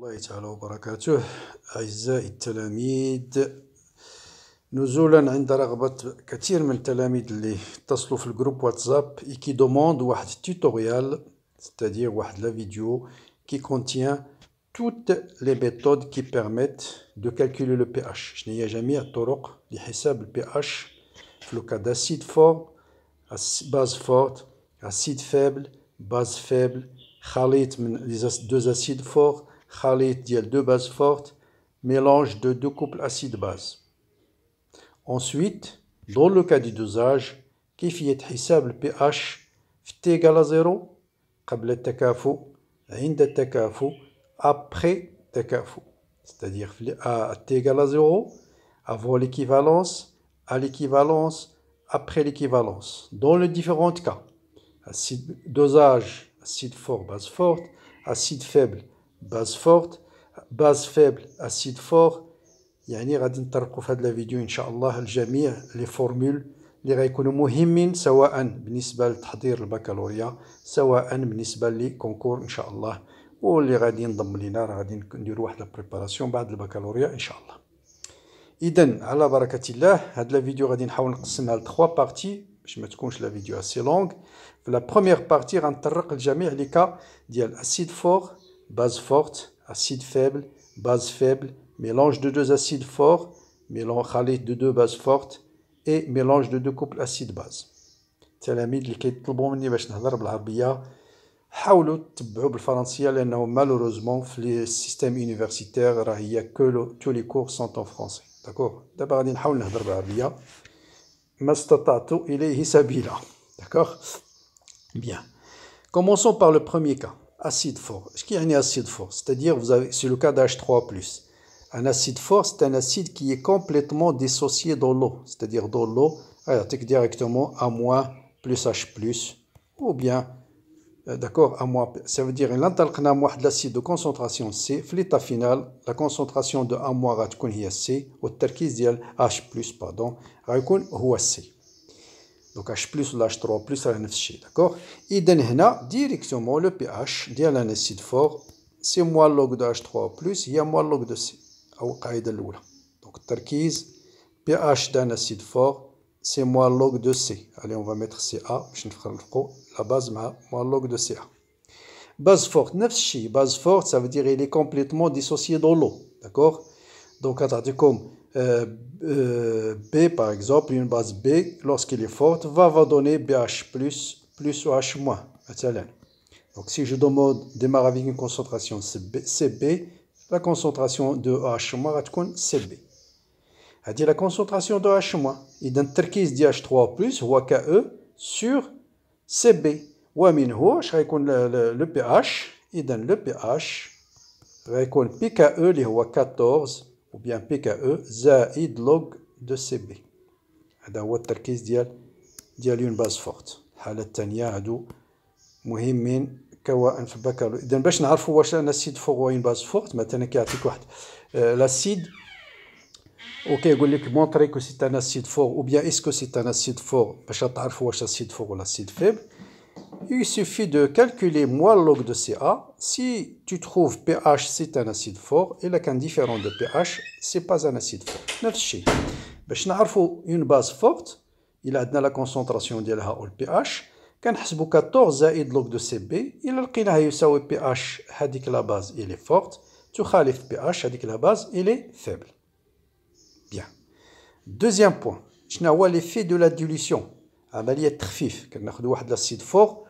الله تعالى وبركاته أعزائي التلاميذ نزولا عند رغبة كثير من التلاميذ اللي اتصلوا في الجروب واتساب اي كي دوموند واحد توتوريال ستادير واحد لا فيديو كي كونتيان لي les كي qui دو de لو le pH شنو هي جميع الطرق لحساب البي pH في لو كاد اسيد فور باز فورت اسيد فابل باز فابل خليط من دوز اسيد فور خليط ديال دو باز فورت mélange de deux couples acide-base. Ensuite, dans le cas du dosage, qui fait le pH في T égale à 0 قبل التكافؤ عند التكافؤ après التكافؤ c'est-à-dire à T égale à 0 avant l'équivalence à l'équivalence après l'équivalence dans les différents cas acide dosage acide fort base forte acide faible باز فورت باز فيبل اسيد فور يعني غادي نطرقوا في هذا الفيديو ان شاء الله الجميع لي فورمول اللي غيكونوا مهمين سواء بالنسبه لتحضير البكالوريا سواء بالنسبه لكونكور ان شاء الله واللي غادي ينضم لينا راه غادي نديروا واحد البريباراسيون بعد البكالوريا ان شاء الله اذا على بركه الله هذا الفيديو غادي نحاول نقسمها ل 3 بارتي باش ما تكونش لا فيديو اسي لونغ في لا بروميير بارتي غنطرق لجميع لي كا ديال اسيد فور Base forte, acide faible, base faible, mélange de deux acides forts, mélange de deux bases fortes et mélange de deux couples acide-base. C'est la même chose que nous avons fait avec le français. Nous avons essayé de le faire avec le français, mais malheureusement, dans le système universitaire, tous les cours sont en français. D'accord Nous avons essayé de le faire avec le français. Mais nous avons essayé D'accord Bien. Commençons par le premier cas acide fort. Ce qui est un acide fort, c'est-à-dire vous avez, c'est le cas d'H3+. Un acide fort, c'est un acide qui est complètement dissocié dans l'eau, c'est-à-dire dans l'eau, directement A- plus H+, ou bien, euh, d'accord, A-. Ça veut dire, que l'acide de concentration C, l'état final, la concentration de A- va C, ou le H+, pardon, va C. Donc H+, ou H3+, c'est la NFC, d'accord Et donc, directement, le pH d'un acide fort, c'est moins log de H3+, il y a moins log de C. Donc, tarkiz, pH d'un acide fort, c'est moins log de C. Allez, on va mettre CA, je ne ferai pas la base, moins log de CA. Base forte, NFC, base forte, ça veut dire qu'il est complètement dissocié dans l'eau, d'accord Donc, attendez, comme... Euh, euh, B, par exemple, une base B, lorsqu'elle est forte, va, va donner BH plus, plus H moins. Donc si je demande démarre avec une concentration CB, la concentration de H moins va être CB. C'est-à-dire la concentration de H moins. Et terquise H 3 plus, KE, sur CB. Ou aminho, je le, le pH. Et le pH, je PKE, les 14. ou bien PKE زائد log de CB هذا هو التركيز ديال ديال اون باز فورت الحالة الثانية هادو مهمين كواء في البكالوريا اذا باش نعرفوا واش انا سيد فوغ اون باز فورت مثلا كيعطيك واحد لا سيد يقول لك مونتري كو سيت ان اسيد فور او بيان اسكو سيت ان اسيد فور باش تعرف واش اسيد فور ولا اسيد فيبل il suffit de calculer moins log de CA. Si tu trouves pH, c'est un acide fort, et la qu'un différent de pH, c'est pas un acide fort. Je باش نعرفوا une base forte, il a la concentration de ou le pH, كنحسبوا 14 زائد log de CB, الى لقيناها يساوي pH هذيك la base, il est forte, تخالف pH هذيك la base il est faible. Bien. Deuxième point, شنو هو l'effet de la dilution؟ عملية تخفيف كناخذ واحد l'acide fort.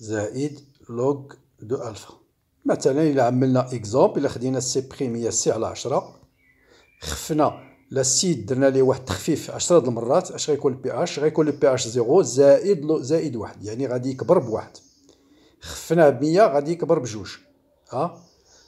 زائد لوغ دو ألفا مثلا إلا عملنا إكزومبل إلا خدينا سي بخيم هي سي على عشرة خفنا لا سي درنا ليه واحد التخفيف 10 د المرات اش غيكون البي اش غيكون البي اش زيرو زائد لو زائد واحد يعني غادي يكبر بواحد خفناه ب 100 غادي يكبر بجوج ها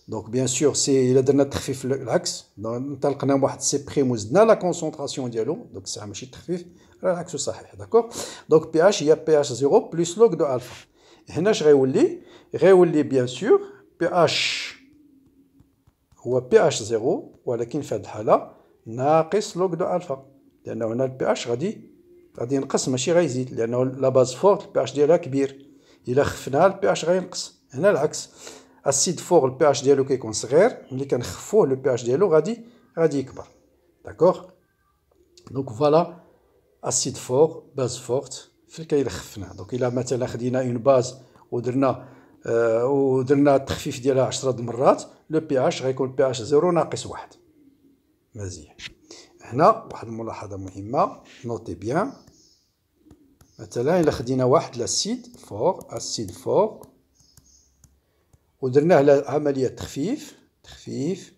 دونك بيان سور سي الا درنا التخفيف العكس انطلقنا واحد سي بريم وزدنا لا كونسونطراسيون ديالو دونك الساعه ماشي التخفيف راه العكس صحيح داكوغ دونك بي اش هي بي اش زيرو بلس لوغ دو الفا هنا اش غيولي غيولي بيان سور بي اش هو بي اش زيرو ولكن في هذه الحاله ناقص لوغ دو الفا لانه هنا البي اش غادي غادي ينقص ماشي غيزيد لانه لا باز فورت البي اش ديالها كبير الا خفناها البي اش غينقص هنا العكس اسيد فور البي اش ديالو كيكون صغير ملي كنخفوه لو بي اش ديالو غادي غادي يكبر داكوغ دونك فوالا اسيد فور باز فورت فين كيدخفنا دونك الا مثلا خدينا اون باز ودرنا آه ودرنا التخفيف ديالها 10 المرات لو بي اش غيكون بي اش زيرو ناقص واحد مزيان هنا واحد الملاحظه مهمه نوتي بيان مثلا الا خدينا واحد لاسيد فور اسيد فور ودرناه على عمليه تخفيف تخفيف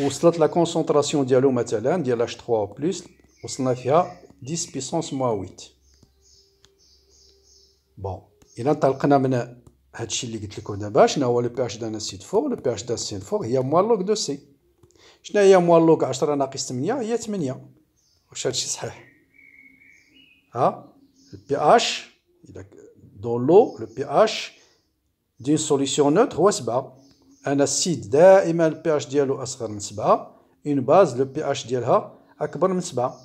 وصلت لا كونسونطراسيون ديالو مثلا ديال اش 3 بلس وصلنا فيها 10 بيسونس موا 8 بون الى انطلقنا من هادشي اللي قلت لكم دابا شنو هو لو بي اش دان اسيد فور لو بي اش دان اسيد فور هي موان لوغ دو سي شنو هي موان لوغ 10 ناقص 8 هي 8 واش هادشي صحيح ها البي اش اذا دون لو لو بي اش دي سوليسيون نوت هو 7 انا السيد دائما البي اش ديالو اصغر من 7 اون باز لو بي اش ديالها اكبر من 7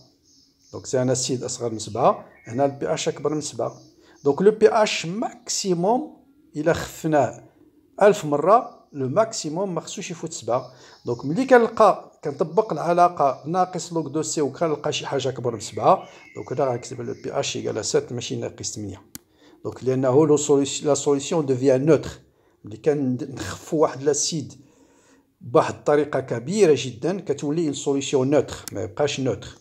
دونك سي ان اسيد اصغر من 7 هنا البي اش اكبر من 7 دونك لو بي اش ماكسيموم الا خفناه 1000 مره لو ماكسيموم ما خصوش يفوت 7 دونك ملي كنلقى كنطبق العلاقه ناقص لوك دو سي وكنلقى شي حاجه اكبر من 7 دونك هنا غنكتب لو بي اش يقال 7 ماشي ناقص 8 دونك لانه لو لا سوليسيون دوفيا نوتر ملي كنخفوا واحد لاسيد بواحد الطريقه كبيره جدا كتولي سوليسيون نوتر ما يبقاش نوتر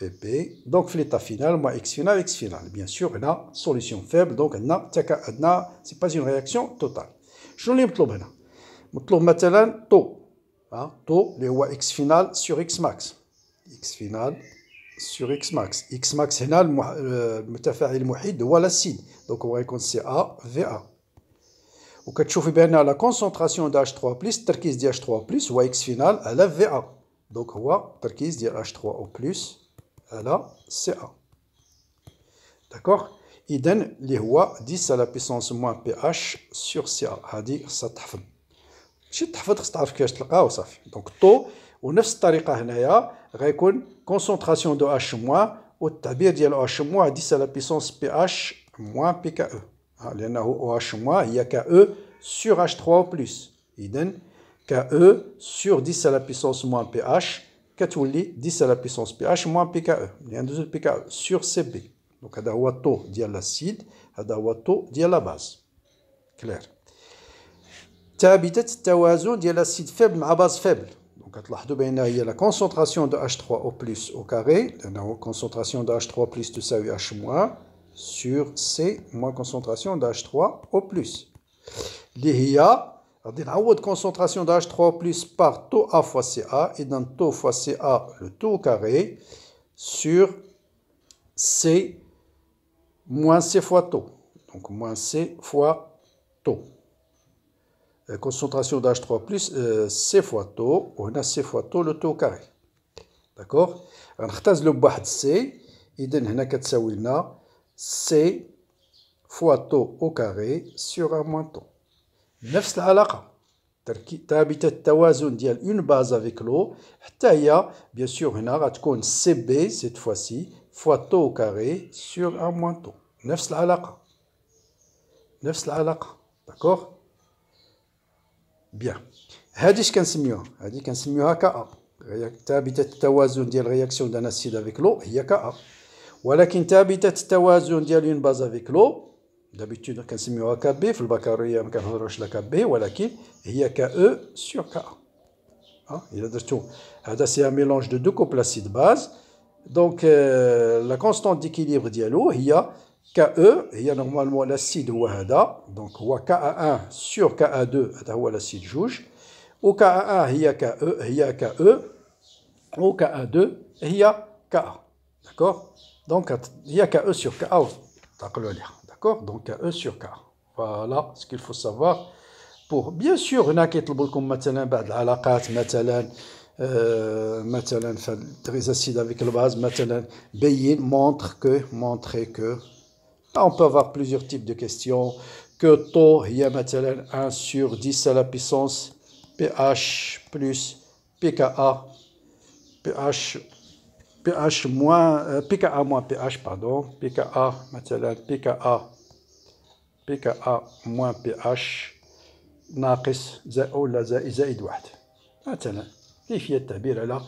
Vp. Donc, fléta final, moins x final, x final. Bien sûr, il y a une solution faible. Donc, là, ce n'est pas une réaction totale. Je vais vous dire, je vais vous dire, taux. Hein, taux, le x final sur x max. x final sur x max. x max, là, le métaphère le l'acide. Donc, on va que c'est a, va. Ou que tu bien la concentration d'H3+, turquise d'H3+, ou x final, à la va. Donc, on va turquise d'H3 la D'accord Iden, il 10 à la puissance moins pH sur CA. C'est-à-dire t'a fait. Donc, tout, au 9 concentration de H- au tableau de 10 à la puissance pH moins pKE. Ah, il y a KE sur H3 o plus. Iden, KE sur 10 à la puissance moins pH qui 10 à la puissance pH moins pKa, e. y a e sur Cb. Donc, taux l'acide, la base. ta taux l'acide faible à base faible. Donc, la concentration de H3O plus la concentration de h 3 plus H sur C moins concentration de H3O plus de concentration d'H3 plus par taux A fois CA, et dans taux fois CA, le taux au carré, sur C moins C fois taux. Donc moins C fois taux. La euh, concentration d'H3 plus euh, C fois taux, on a C fois taux, le taux au carré. D'accord On le bas de C, et on a C fois taux au carré sur A moins taux. نفس العلاقه ثابته التوازن ديال اون باز افيك لو حتى هي بيان سور هنا غتكون سي بي سيت فوا سي فوا تو كاري سور ان موان تو نفس العلاقه نفس العلاقه داكوغ بيان هادي اش كنسميوها هادي كنسميوها كا ا ثابته التوازن ديال رياكسيون دان اسيد افيك لو هي كا ولكن ثابته التوازن ديال اون باز افيك لو D'habitude, quand c'est KB, il a KE sur KA. Hein, c'est un mélange de deux coplacides acides-base. Donc, euh, la constante d'équilibre il y a KE, il y a normalement l'acide, donc KA1 sur KA2, l'acide Au ka il y a KE, il y a KE, au KA2, il y a k D'accord Donc, il y a KE sur KA. T'as D'accord Donc, à 1 e sur K. Voilà ce qu'il faut savoir. Pour, bien sûr, de يطلبوا comme مثلا بعض العلاقات مثلا مثلا très acide avec le base مثلا بين montre que montrer que on peut avoir plusieurs types de questions que taux a, مثلا 1 sur 10 à la puissance pH plus pKa pH pH moins euh, pKa moins pH pardon pKa مثلا pKa pKa moins pH ناقص زائد ولا زائد زائد واحد مثلا كيفيه التعبير على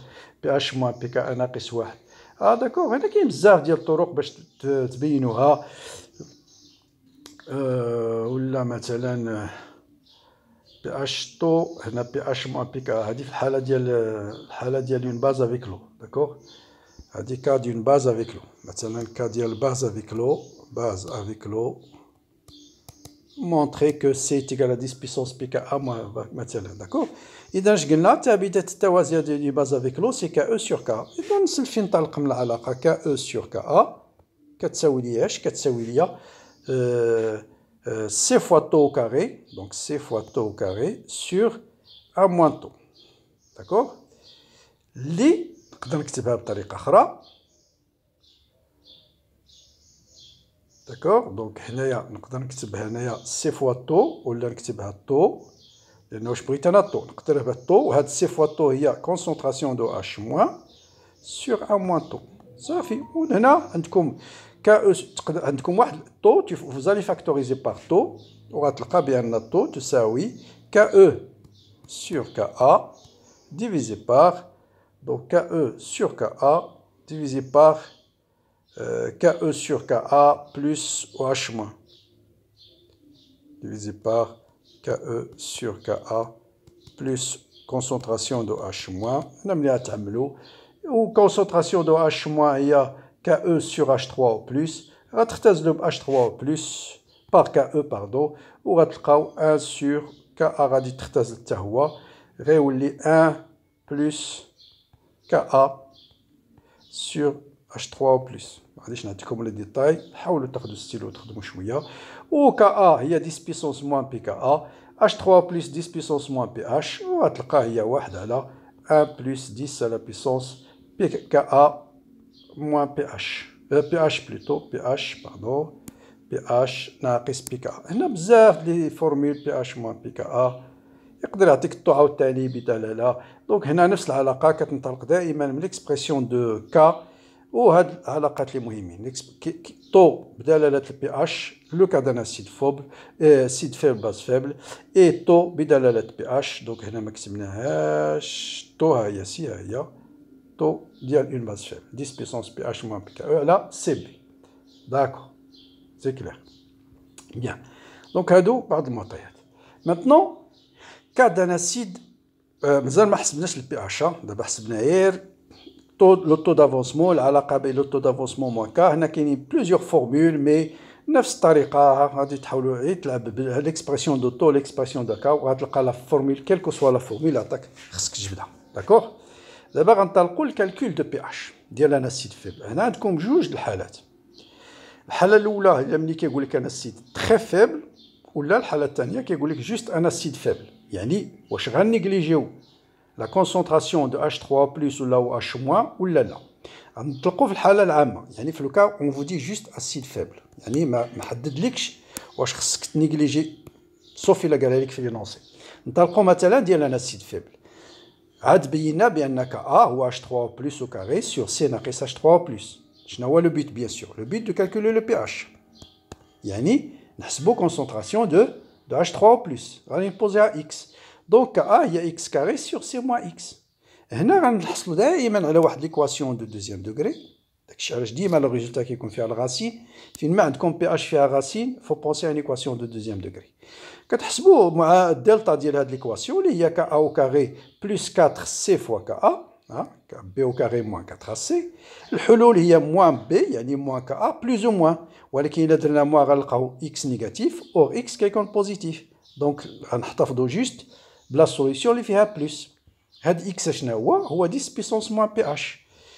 بي اش موان بي كا ناقص واحد اه داكوغ هنا كاين بزاف ديال الطرق باش تبينوها أه ولا مثلا بي اش تو هنا بي اش موان بي كا هادي في الحاله ديال الحاله ديال اون باز افيك لو داكوغ هذه a d'une base avec l'eau مثلا cas ديال base avec l'eau base avec l'eau montrer que c est égal à 10 puissance pKa moins مثلا d'accord اذا اش قلنا ثابته التوازي ديال باز افيك لو سي كا او سور كا اذا il نطلق من العلاقه كا او سور كتساوي لي اش كتساوي ليا C fois تو au carré donc c fois Taux au carré sur a moins taux. d'accord Les نقدر نكتبها بطريقه اخرى داكوغ دونك هنايا نقدر نكتب هنايا سي فوا طو ولا نكتبها طو لان واش بغيت انا طو نقدر بها طو وهاد سي فوا طو هي كونسونطراسيون دو اش موان سور ان موان طو صافي ومن هنا عندكم كا e عندكم واحد طو فوزالي فاكتوريزي باغ طو وغتلقى بان طو تساوي كا او سور كا ا ديفيزي باغ Donc KE sur KA divisé par euh, KE sur KA plus OH-. Divisé par KE sur KA plus concentration de H-. Ou concentration de H- il y a KE sur H3 plus. غتختزلوا le H3 par KE, pardon, pardon ou وغتلقاو 1 sur Ka غادي تختزل حتى 1 plus... Ka sur H3O. Je vais vous donner les détails. Je vous Ou Ka, il y a 10 puissance moins PKA. H3O, 10 puissance moins PH. Ou cas il y a 1 plus 10 à la puissance Ka moins PH. Euh, PH plutôt. PH, pardon. PH, c'est PKA. On observe les formules PH moins PKA. يقدر يعطيك الطو عاوتاني بدلاله دونك هنا نفس العلاقه كتنطلق دائما من ليكسبغسيون دو كا وهاد العلاقات اللي مهمين طو بدلاله البي اش لو كا دان سيد فوبل سيد فيبل باز فيبل اي طو بدلاله بي اش دونك هنا ما كتبناهاش طو ها هي سي ها هي طو ديال اون باز فيبل ديس بيسونس بي اش موان بي كا او على سي بي داكو سي كلير بيان دونك هادو بعض المعطيات maintenant كا داناسيد آه، مازال ما حسبناش البي اش دابا حسبنا غير طو لو طو دافونسمون العلاقه بين لو طو دافونسمون موان كا هنا كاينين بليزيوغ فورمول مي نفس الطريقه غادي تحاولوا غير تلعب ليكسبرسيون دو طو ليكسبرسيون دو كا وغتلقى لا فورمول كيلكو سوا لا فورمول عطاك خصك تجبدها داكوغ دابا غنطلقوا الكالكول دو بي اش ديال اناسيد فيبل هنا عندكم جوج الحالات الحاله الاولى هي ملي كيقول لك اناسيد تخي فيبل ولا الحاله الثانيه كيقول لك جوست اناسيد فيبل La concentration de H3 ou H- ou la. On vous dit juste acide faible. On vous dit juste acide faible. On vous dit juste acide faible. On vous dit acide faible. On vous dit acide faible. On vous dit acide faible. On vous dit acide faible. On vous On On acide faible. On faible. On On de H3, on va lui poser X. Donc, Ka, il y a X sur C moins X. Et maintenant, on va avoir équation de deuxième degré. Je dis, mais le résultat est confié à la racine. Finalement, quand PH fait la racine, il faut penser à une équation de deuxième degré. Quand il y a un delta de l'équation, il y a Ka au carré plus 4C fois Ka. Hein? b au carré moins 4ac. Le حلول est moins b, yani moins KA, plus ou moins. Ou il qu'il a de la moire à x négatif, ou x qui est positif. Donc, on va juste la solution, il fait plus. Had x est na 10 puissance moins ph.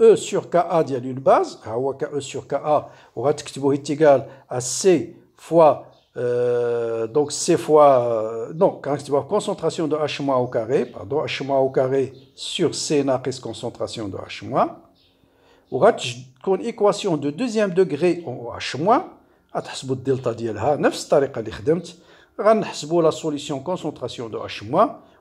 E sur KA, il y a une base, Hawa E sur KA, ou est égal à C fois, euh, donc C fois, euh, non, Ratiktibo, concentration de H moins au carré, pardon, H moins au carré sur C n'a quest concentration de H moins, ou une équation de deuxième degré en H moins, Atasbo delta d'IL ha, 9 starik al-ikhdemt, Ratiktibo, la solution concentration de H moins,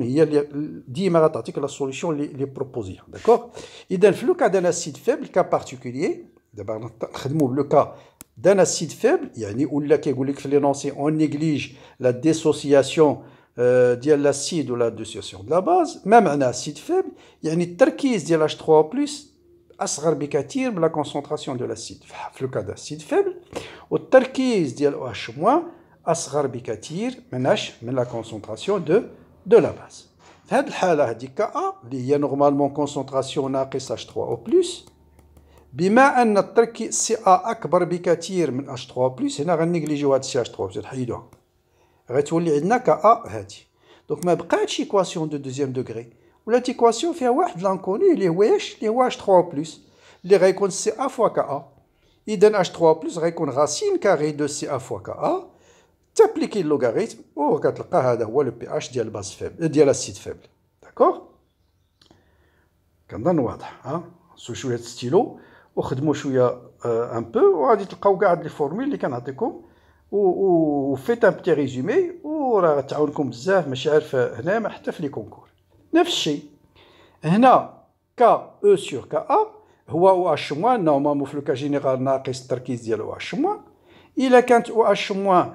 Il a dit la solution est proposée. Il y le cas d'un acide faible, le cas particulier. Le cas d'un acide faible, il y on néglige la dissociation de euh, l'acide ou la dissociation de la base. Même un acide faible, il y a un terquise, H3, plus rabbicatire la concentration de l'acide. le Flux d'acide faible, la terquise, de H-, as mais la concentration de de la base. Dans ce cas-là, on a Ka, qui normalement une concentration de H3O+. Et bien que l'on ait une CA plus ou moins H3O+, on va négliger la C-H3, parce que c'est la même chose. On va a Ka ici. Donc on a une équation de deuxième degré. Cette équation, c'est celle que l'on connaît, H, qui H3O+. C'est donc Ca fois Ka. Et H3O+, c'est la racine carrée de Ca fois Ka. تابليكي اللوغاريتم كتلقى هذا هو لو بي اش ديال باز فيبل ديال السيت فيبل داكوغ كنظن واضح ها سو شويه ستيلو وخدموا شويه ان آه، بو وغادي تلقاو كاع هاد لي فورمول اللي كنعطيكم و فيت ان بتي ريزومي راه غتعاونكم بزاف ماشي عارف هنا ما حتى في لي كونكور نفس الشيء هنا كا او سور كا ا هو او اش موان نورمالمون في لو كا جينيرال ناقص التركيز ديال او اش موان الا كانت او اش موان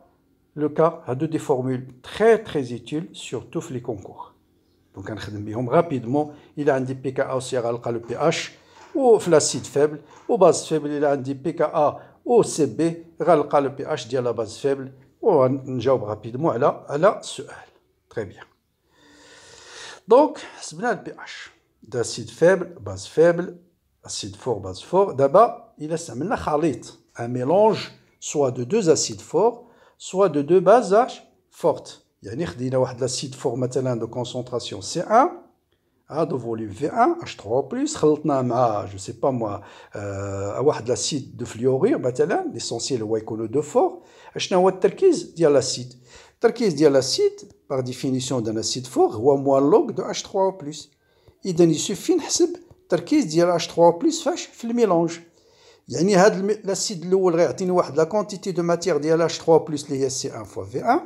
le cas à des formules très très utiles, tous les concours. Donc on خدم rapidement, il a un pKa aussi غالقة le pH ou l'acide faible ou base faible, il a un pKa ou CB le pH de la base faible ou نجاوب rapidement à ce L. Très bien. Donc, bien le pH d'acide faible, base faible, acide fort, base fort. D'abord, il a un mélange soit de deux acides forts soit de deux bases arches fortes. Il y a un acide fort de concentration C1, de volume V1, H3+, je ne sais pas moi, euh, un acide de fluorure, l'essentiel est le de fort, je ne sais pas l'acide. Turquise dit l'acide, par définition d'un acide fort, est moins log de H3O. Et donc, il suffit de faire turquise dit H3O, fâche, le mélange. Il y a l'acide de l'eau, il la quantité de matière de LH3, il C1 fois V1.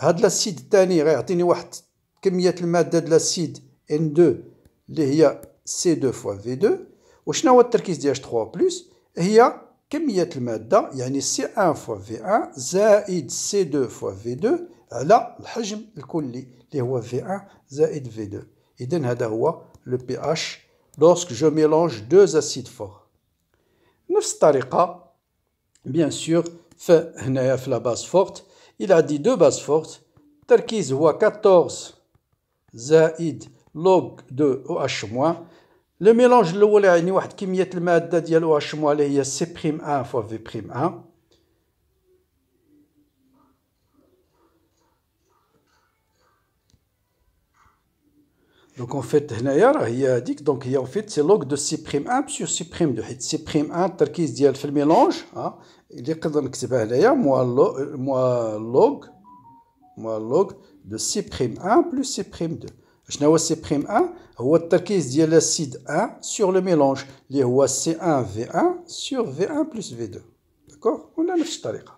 Il y a l'acide de l'acide N2, il C2 fois V2. Et si je fais un de H3, il y a il y a C1 fois V1, ZAID, C2 fois V2. Là, je fais les V1, ZAID, V2. Et puis, le pH lorsque je mélange deux acides forts. نفس الطريقه بيان سور هنايا في لا باز فورت الى عندي دو باز فورت التركيز هو 14 زائد لوغ دو او اش موان لو ميلونج الاول يعني واحد كميه الماده ديال او اش موان اللي هي سي بريم 1 فوا في بريم 1 Donc en fait, il a dit donc il y c'est log de C'1 sur C'2. C'1, 2. C prime fait le mélange, hein. Il est هنايا pas euh, log log de C'1 prime C'2. Je c prime 2. شنو هو c prime 1 هو التركيز ديال 1 sur le mélange اللي هو c1 v1 sur v1 plus v2. D'accord On a la même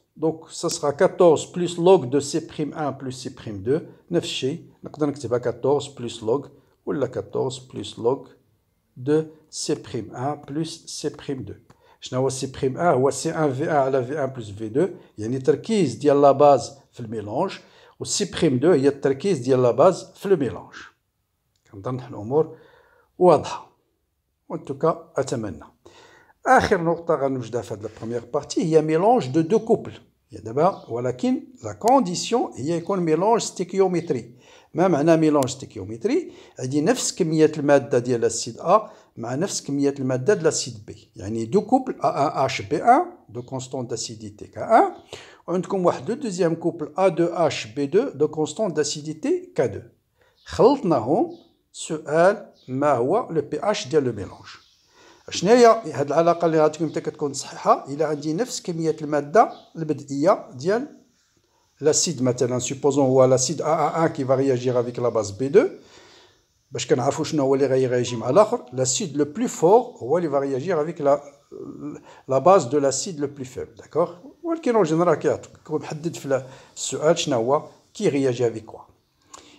Donc, ça sera 14 plus log de C'1 plus C'2. 9 chi. Nous pas 14 plus log ou la 14 plus log de C'1 plus C'2. n'ai pas C'1 ou C1 V1 la V1 plus V2 il y a يعني تركيز ديال la dans le mélange, Ou C'2 le mélange. ديال on a في ou كنظن en واضحه. tout à demain après, la première partie. Il y a un mélange de deux couples. Il y a d'abord la condition. Il y a un mélange stéchiométrique. Même un un mélange dit a qui a le de l'acide A et qui a le de l'acide B. Il y a deux couples A1HB1 de constante d'acidité K1. Et on a deux couple A2HB2 de constante d'acidité K2. Nous le pH dit le mélange. Il a L'acide, supposons que l'acide a 1 va réagir avec la base B2. L'acide le plus fort va réagir avec la base de l'acide le plus faible. D'accord qui avec quoi.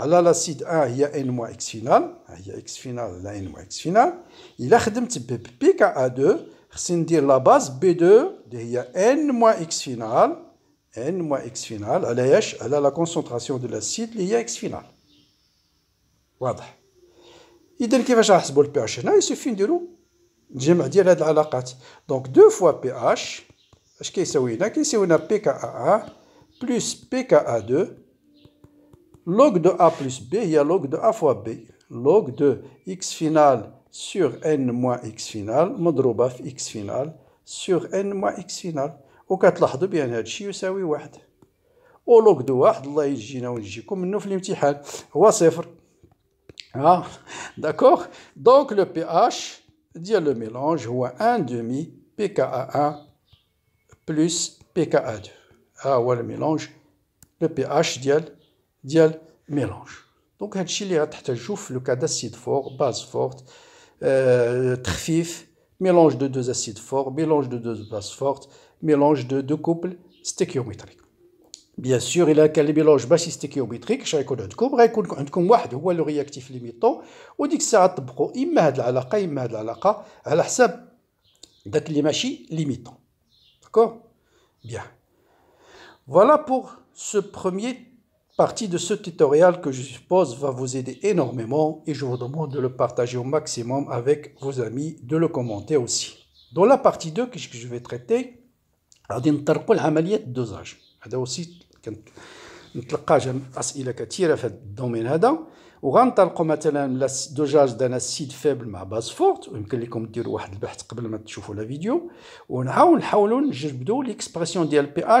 Alors l'acide 1, il y a N-X final. Il y a X final, il y a N-X final. Il a fait un PKA2. C'est-à-dire la base B2, il y a N-X final. N-X final. Elle a la concentration de l'acide, X final. Voilà. Il a fait un petit peu de PH. Il suffit de dire, j'aime dire, elle est à la 4. Donc, deux fois PH, je pense que c'est oui. Donc, c'est PKA1 plus PKA2 log de a plus b, il y a log de a fois b, log de x final sur n moins x final, modrobaf x final sur n moins x final. Ou de bien, il y a un Ou log de 1, il y a un nous, il y a un chiou, D'accord Donc le pH, a le mélange, ou 1,5 pKa1 plus pKa2. Ah, ouais le mélange, le pH, mélange dial mélange. Donc, un chili, le cas d'acide fort, base forte, trfif, mélange de deux acides forts, mélange de deux bases fortes, mélange de deux couples stéchiométriques. Bien sûr, il y a mélange basse stéchiométriques. je vais réactif limitant, limitant. D'accord Bien. Voilà pour ce premier. Partie de ce tutoriel que je suppose va vous aider énormément et je vous demande de le partager au maximum avec vos amis, de le commenter aussi. Dans la partie 2 que je vais traiter, on va parler de dosage. C'est aussi une question que il eu beaucoup de dans domaine. On va parler maintenant de la dosage d'un acide faible à base forte. Vous dire faire une recherche avant de regarder la vidéo. On va parler de l'expression de dans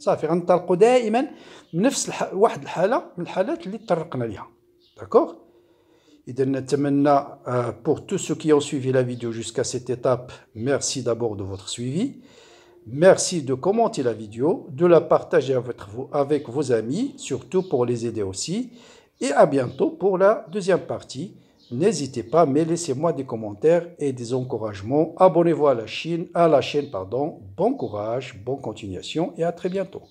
صافي غنطلقوا دائما pour tous ceux qui ont suivi la vidéo jusqu'à cette étape merci d'abord de votre suivi Merci de commenter la vidéo, de la partager avec vos amis, surtout pour les aider aussi. Et à bientôt pour la deuxième partie. N'hésitez pas, mais laissez-moi des commentaires et des encouragements. Abonnez-vous à la chaîne, à la chaîne pardon. Bon courage, bonne continuation et à très bientôt.